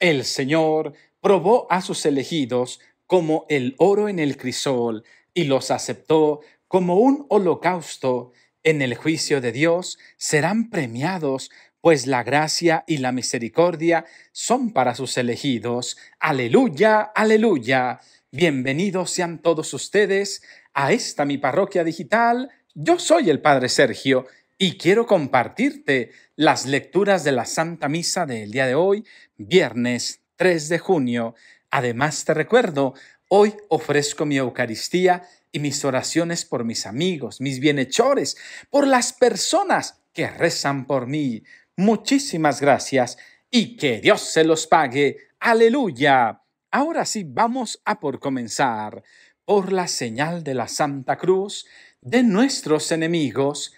El Señor probó a sus elegidos como el oro en el crisol y los aceptó como un holocausto. En el juicio de Dios serán premiados, pues la gracia y la misericordia son para sus elegidos. Aleluya, aleluya. Bienvenidos sean todos ustedes a esta mi parroquia digital. Yo soy el Padre Sergio y quiero compartirte las lecturas de la Santa Misa del día de hoy, viernes 3 de junio. Además te recuerdo, hoy ofrezco mi Eucaristía y mis oraciones por mis amigos, mis bienhechores, por las personas que rezan por mí. Muchísimas gracias y que Dios se los pague. Aleluya. Ahora sí, vamos a por comenzar. Por la señal de la Santa Cruz, de nuestros enemigos,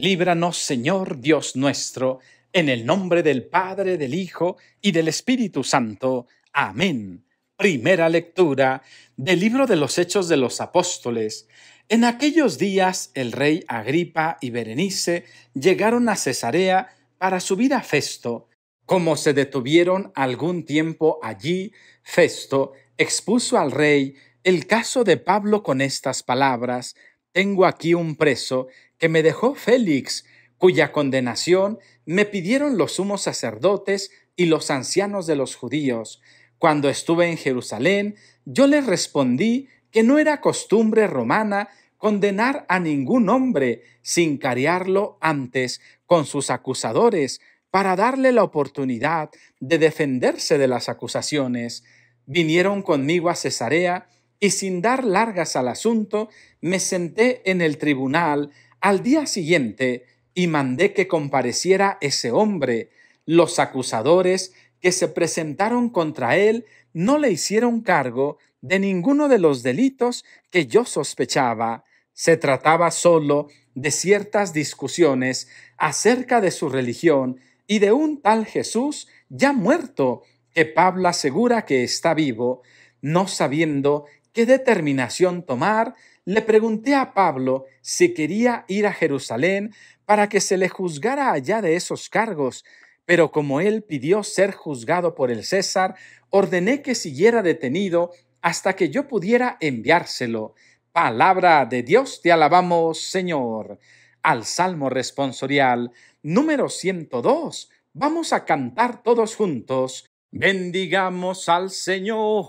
Líbranos, Señor Dios nuestro, en el nombre del Padre, del Hijo y del Espíritu Santo. Amén. Primera lectura del libro de los Hechos de los Apóstoles. En aquellos días el rey Agripa y Berenice llegaron a Cesarea para subir a Festo. Como se detuvieron algún tiempo allí, Festo expuso al rey el caso de Pablo con estas palabras Tengo aquí un preso que me dejó Félix, cuya condenación me pidieron los sumos sacerdotes y los ancianos de los judíos. Cuando estuve en Jerusalén, yo les respondí que no era costumbre romana condenar a ningún hombre sin cariarlo antes con sus acusadores para darle la oportunidad de defenderse de las acusaciones. Vinieron conmigo a Cesarea y sin dar largas al asunto, me senté en el tribunal al día siguiente, y mandé que compareciera ese hombre. Los acusadores que se presentaron contra él no le hicieron cargo de ninguno de los delitos que yo sospechaba. Se trataba solo de ciertas discusiones acerca de su religión y de un tal Jesús ya muerto que Pablo asegura que está vivo, no sabiendo qué determinación tomar, le pregunté a Pablo si quería ir a Jerusalén para que se le juzgara allá de esos cargos, pero como él pidió ser juzgado por el César, ordené que siguiera detenido hasta que yo pudiera enviárselo. Palabra de Dios te alabamos, Señor. Al Salmo responsorial número 102, vamos a cantar todos juntos. Bendigamos al Señor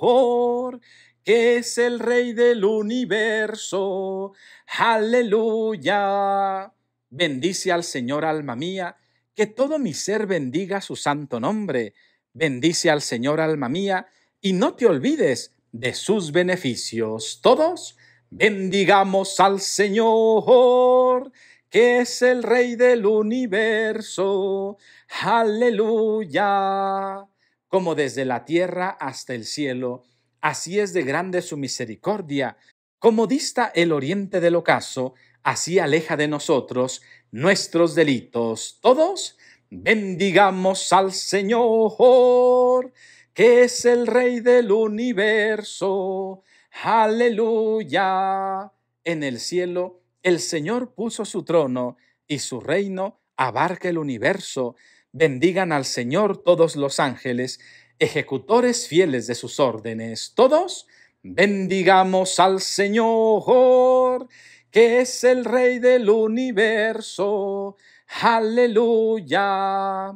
que es el Rey del universo. Aleluya. Bendice al Señor, alma mía, que todo mi ser bendiga su santo nombre. Bendice al Señor, alma mía, y no te olvides de sus beneficios. Todos bendigamos al Señor, que es el Rey del universo. Aleluya. Como desde la tierra hasta el cielo así es de grande su misericordia. Como dista el oriente del ocaso, así aleja de nosotros nuestros delitos. Todos bendigamos al Señor, que es el Rey del universo. Aleluya. En el cielo el Señor puso su trono y su reino abarca el universo. Bendigan al Señor todos los ángeles ejecutores fieles de sus órdenes. Todos, bendigamos al Señor, que es el Rey del universo. Aleluya,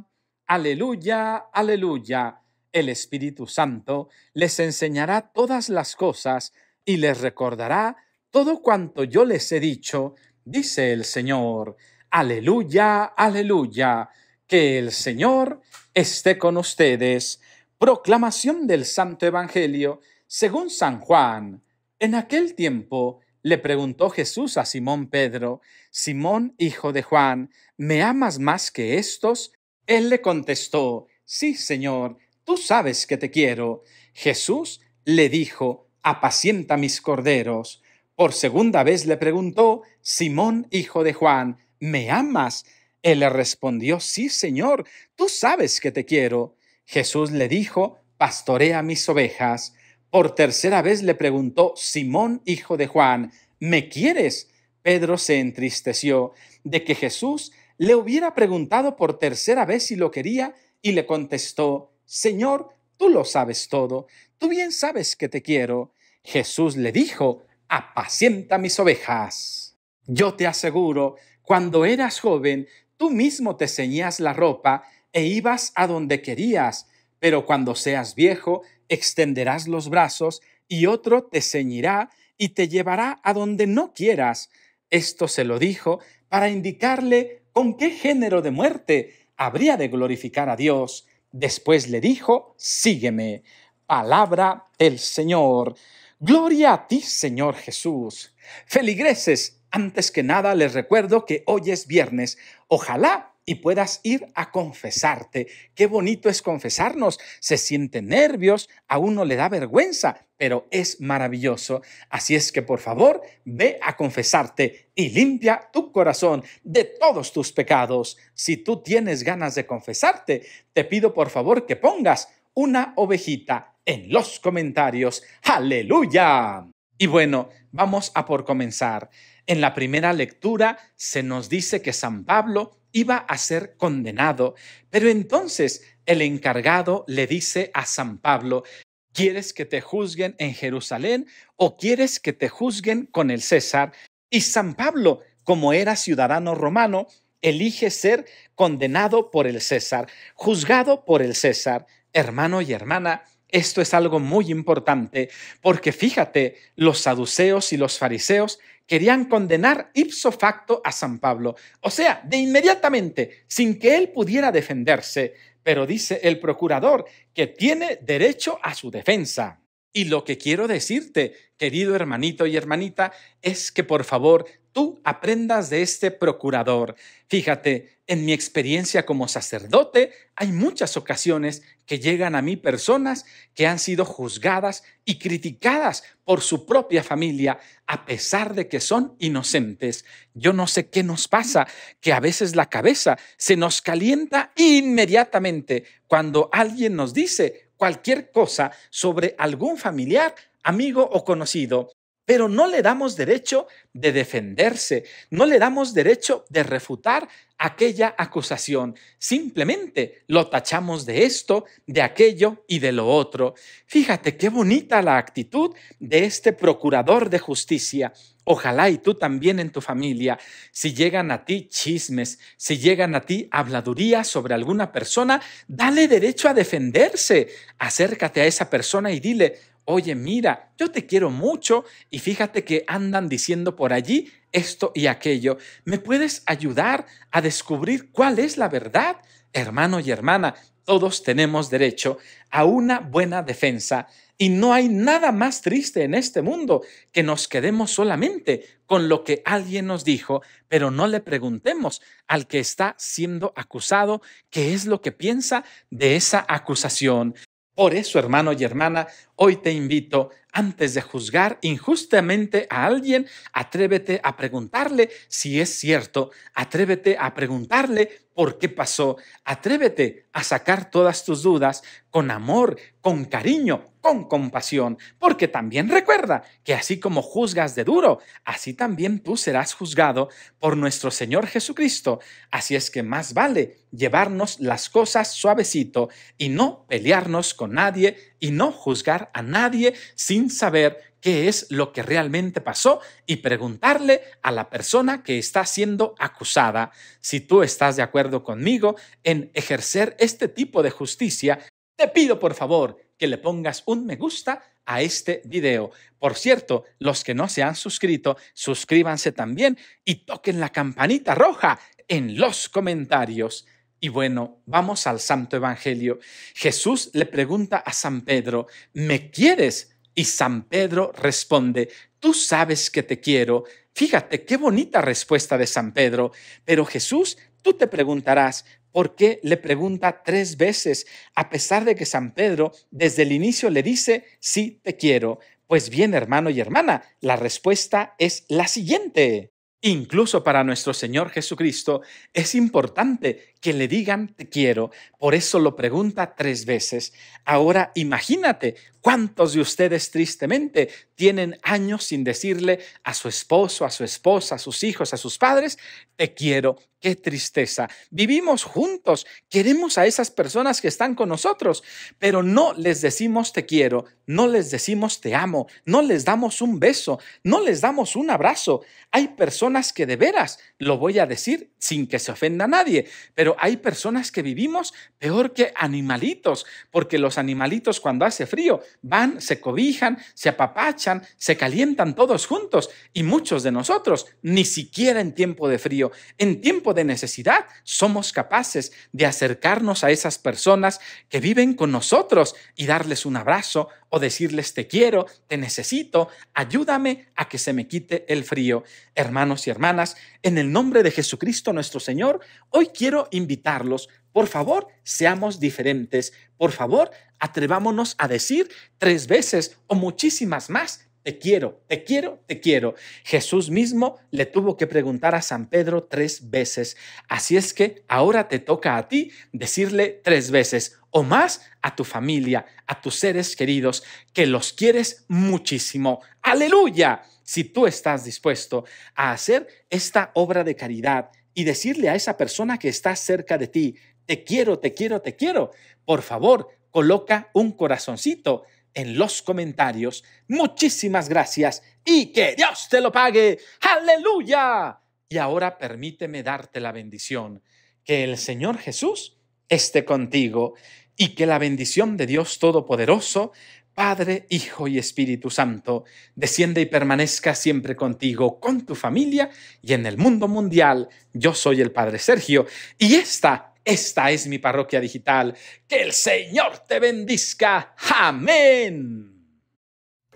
aleluya, aleluya. El Espíritu Santo les enseñará todas las cosas y les recordará todo cuanto yo les he dicho, dice el Señor. Aleluya, aleluya. Que el Señor esté con ustedes Proclamación del Santo Evangelio según San Juan. En aquel tiempo le preguntó Jesús a Simón Pedro, Simón, hijo de Juan, ¿me amas más que estos? Él le contestó, Sí, Señor, tú sabes que te quiero. Jesús le dijo, Apacienta mis corderos. Por segunda vez le preguntó, Simón, hijo de Juan, ¿me amas? Él le respondió, Sí, Señor, tú sabes que te quiero. Jesús le dijo, pastorea mis ovejas. Por tercera vez le preguntó Simón, hijo de Juan, ¿me quieres? Pedro se entristeció de que Jesús le hubiera preguntado por tercera vez si lo quería y le contestó, Señor, tú lo sabes todo, tú bien sabes que te quiero. Jesús le dijo, apacienta mis ovejas. Yo te aseguro, cuando eras joven, tú mismo te ceñías la ropa e ibas a donde querías, pero cuando seas viejo, extenderás los brazos y otro te ceñirá y te llevará a donde no quieras. Esto se lo dijo para indicarle con qué género de muerte habría de glorificar a Dios. Después le dijo, sígueme. Palabra del Señor. Gloria a ti, Señor Jesús. Feligreses, antes que nada les recuerdo que hoy es viernes. Ojalá y puedas ir a confesarte. Qué bonito es confesarnos. Se siente nervios, a uno le da vergüenza, pero es maravilloso. Así es que por favor, ve a confesarte y limpia tu corazón de todos tus pecados. Si tú tienes ganas de confesarte, te pido por favor que pongas una ovejita en los comentarios. Aleluya. Y bueno, vamos a por comenzar. En la primera lectura se nos dice que San Pablo iba a ser condenado. Pero entonces el encargado le dice a San Pablo, ¿quieres que te juzguen en Jerusalén o quieres que te juzguen con el César? Y San Pablo, como era ciudadano romano, elige ser condenado por el César, juzgado por el César. Hermano y hermana, esto es algo muy importante, porque fíjate, los saduceos y los fariseos querían condenar ipso facto a San Pablo, o sea, de inmediatamente, sin que él pudiera defenderse, pero dice el procurador que tiene derecho a su defensa. Y lo que quiero decirte, querido hermanito y hermanita, es que por favor tú aprendas de este procurador. Fíjate, en mi experiencia como sacerdote, hay muchas ocasiones que llegan a mí personas que han sido juzgadas y criticadas por su propia familia, a pesar de que son inocentes. Yo no sé qué nos pasa, que a veces la cabeza se nos calienta inmediatamente cuando alguien nos dice cualquier cosa sobre algún familiar, amigo o conocido pero no le damos derecho de defenderse, no le damos derecho de refutar aquella acusación. Simplemente lo tachamos de esto, de aquello y de lo otro. Fíjate qué bonita la actitud de este procurador de justicia. Ojalá y tú también en tu familia, si llegan a ti chismes, si llegan a ti habladurías sobre alguna persona, dale derecho a defenderse. Acércate a esa persona y dile, oye, mira, yo te quiero mucho y fíjate que andan diciendo por allí esto y aquello. ¿Me puedes ayudar a descubrir cuál es la verdad? Hermano y hermana, todos tenemos derecho a una buena defensa y no hay nada más triste en este mundo que nos quedemos solamente con lo que alguien nos dijo, pero no le preguntemos al que está siendo acusado qué es lo que piensa de esa acusación. Por eso, hermano y hermana, hoy te invito antes de juzgar injustamente a alguien, atrévete a preguntarle si es cierto, atrévete a preguntarle por qué pasó, atrévete a sacar todas tus dudas con amor, con cariño, con compasión, porque también recuerda que así como juzgas de duro, así también tú serás juzgado por nuestro Señor Jesucristo. Así es que más vale llevarnos las cosas suavecito y no pelearnos con nadie y no juzgar a nadie sin saber qué es lo que realmente pasó y preguntarle a la persona que está siendo acusada si tú estás de acuerdo conmigo en ejercer este tipo de justicia. Te pido por favor que le pongas un me gusta a este video. Por cierto, los que no se han suscrito, suscríbanse también y toquen la campanita roja en los comentarios. Y bueno, vamos al Santo Evangelio. Jesús le pregunta a San Pedro, ¿me quieres? Y San Pedro responde, tú sabes que te quiero. Fíjate qué bonita respuesta de San Pedro. Pero Jesús, tú te preguntarás, ¿por qué le pregunta tres veces? A pesar de que San Pedro desde el inicio le dice, sí te quiero. Pues bien, hermano y hermana, la respuesta es la siguiente. Incluso para nuestro Señor Jesucristo es importante que le digan te quiero, por eso lo pregunta tres veces. Ahora imagínate cuántos de ustedes tristemente tienen años sin decirle a su esposo, a su esposa, a sus hijos, a sus padres, te quiero, qué tristeza. Vivimos juntos, queremos a esas personas que están con nosotros, pero no les decimos te quiero, no les decimos te amo, no les damos un beso, no les damos un abrazo. Hay personas que de veras lo voy a decir sin que se ofenda a nadie, pero hay personas que vivimos peor que animalitos, porque los animalitos cuando hace frío van, se cobijan, se apapachan, se calientan todos juntos y muchos de nosotros, ni siquiera en tiempo de frío, en tiempo de necesidad, somos capaces de acercarnos a esas personas que viven con nosotros y darles un abrazo, o decirles te quiero, te necesito, ayúdame a que se me quite el frío. Hermanos y hermanas, en el nombre de Jesucristo nuestro Señor, hoy quiero invitarlos, por favor, seamos diferentes, por favor, atrevámonos a decir tres veces o muchísimas más te quiero, te quiero, te quiero. Jesús mismo le tuvo que preguntar a San Pedro tres veces. Así es que ahora te toca a ti decirle tres veces o más a tu familia, a tus seres queridos, que los quieres muchísimo. Aleluya. Si tú estás dispuesto a hacer esta obra de caridad y decirle a esa persona que está cerca de ti, te quiero, te quiero, te quiero, por favor, coloca un corazoncito en los comentarios. Muchísimas gracias y que Dios te lo pague. Aleluya. Y ahora permíteme darte la bendición. Que el Señor Jesús esté contigo y que la bendición de Dios Todopoderoso, Padre, Hijo y Espíritu Santo, descienda y permanezca siempre contigo, con tu familia y en el mundo mundial. Yo soy el Padre Sergio y esta esta es mi parroquia digital. Que el Señor te bendiga. Amén.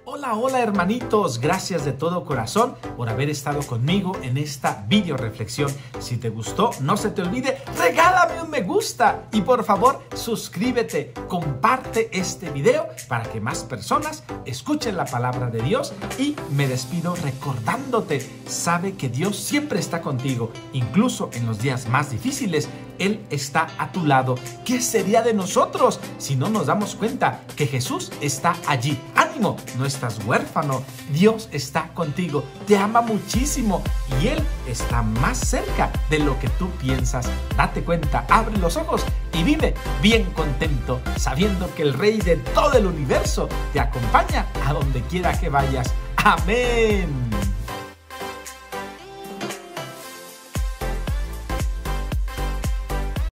Hola, hola hermanitos, gracias de todo corazón por haber estado conmigo en esta video reflexión. Si te gustó, no se te olvide, regálame un me gusta y por favor suscríbete, comparte este video para que más personas escuchen la palabra de Dios y me despido recordándote, sabe que Dios siempre está contigo, incluso en los días más difíciles. Él está a tu lado. ¿Qué sería de nosotros si no nos damos cuenta que Jesús está allí? no estás huérfano, Dios está contigo, te ama muchísimo y Él está más cerca de lo que tú piensas. Date cuenta, abre los ojos y vive bien contento, sabiendo que el Rey de todo el universo te acompaña a donde quiera que vayas. Amén.